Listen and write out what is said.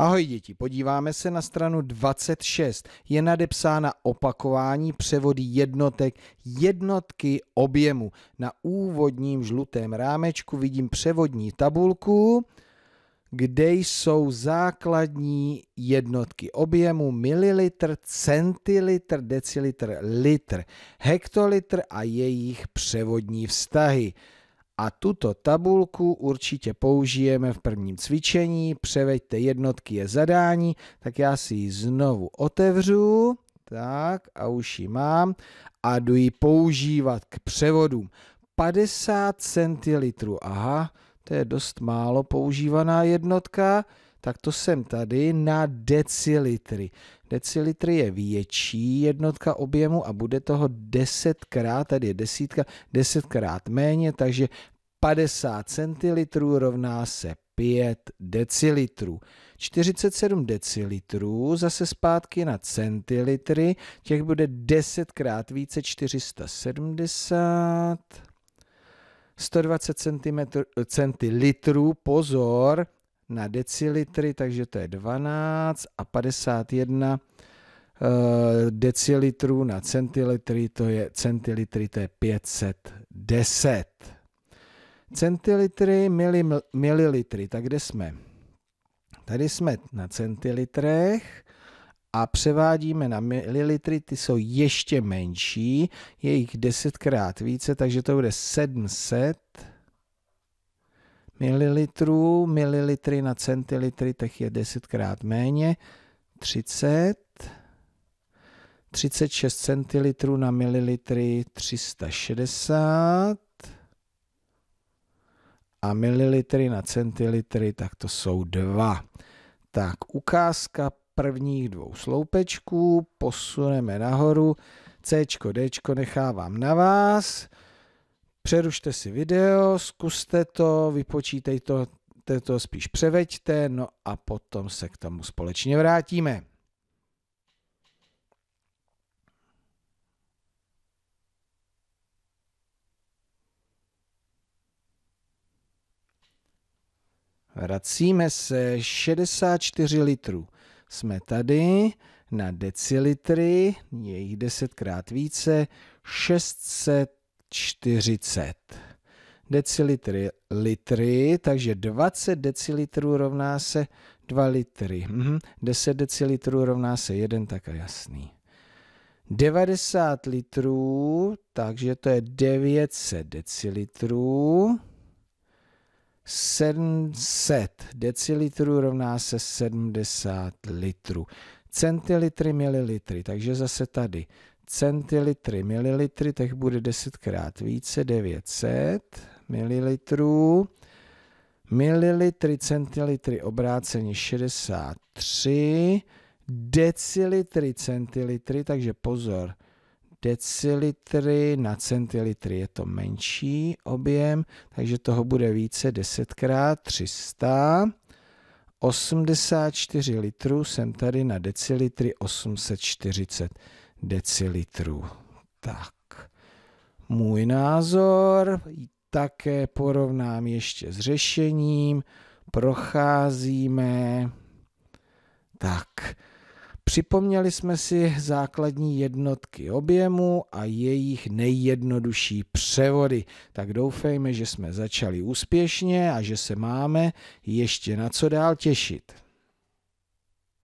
Ahoj děti, podíváme se na stranu 26. Je nadepsána opakování převody jednotek jednotky objemu. Na úvodním žlutém rámečku vidím převodní tabulku, kde jsou základní jednotky objemu mililitr, centilitr, decilitr, litr, hektolitr a jejich převodní vztahy a tuto tabulku určitě použijeme v prvním cvičení. Převeďte jednotky je zadání, tak já si ji znovu otevřu. Tak a už ji mám a jdu ji používat k převodům. 50 centilitrů, aha, to je dost málo používaná jednotka tak to jsem tady na decilitry. Decilitry je větší jednotka objemu a bude toho desetkrát, tady je desítka, desetkrát méně, takže 50 centilitrů rovná se 5 decilitrů. 47 decilitrů zase zpátky na centilitry, těch bude 10 krát více 470. 120 eh, centilitrů, pozor, na decilitry, takže to je 12 a 51 eh, decilitrů na centilitry, to je centilitry, to je 510. Centilitry, mili, mililitry, tak kde jsme? Tady jsme na centilitrech a převádíme na mililitry, ty jsou ještě menší, je jich desetkrát více, takže to bude 700 mililitrů, mililitry na centilitry, těch je desetkrát méně, 30, 36 centilitrů na mililitry 360 a mililitry na centilitry, tak to jsou dva. Tak ukázka prvních dvou sloupečků, posuneme nahoru, C, D nechávám na vás, Přerušte si video, zkuste to, vypočítejte to, to spíš převeďte, no a potom se k tomu společně vrátíme. Vracíme se 64 litrů. Jsme tady na decilitry, je jich desetkrát více, 600 40 decilitry litry, takže 20 decilitrů rovná se 2 litry. Mhm. 10 decilitrů rovná se 1, tak a jasný. 90 litrů, takže to je 900 decilitrů. 700 decilitrů rovná se 70 litrů. Centilitry, mililitry, takže zase tady centilitry, mililitry, tak bude 10 krát více, 900 mililitrů. Mililitry, centilitry obráceně 63, decilitry, centilitry, takže pozor, decilitry na centilitry je to menší objem, takže toho bude více 10 x 300. 84 litrů jsem tady na decilitry 840 decilitrů. Tak, můj názor také porovnám ještě s řešením, procházíme. Tak, Připomněli jsme si základní jednotky objemu a jejich nejjednodušší převody. Tak doufejme, že jsme začali úspěšně a že se máme ještě na co dál těšit.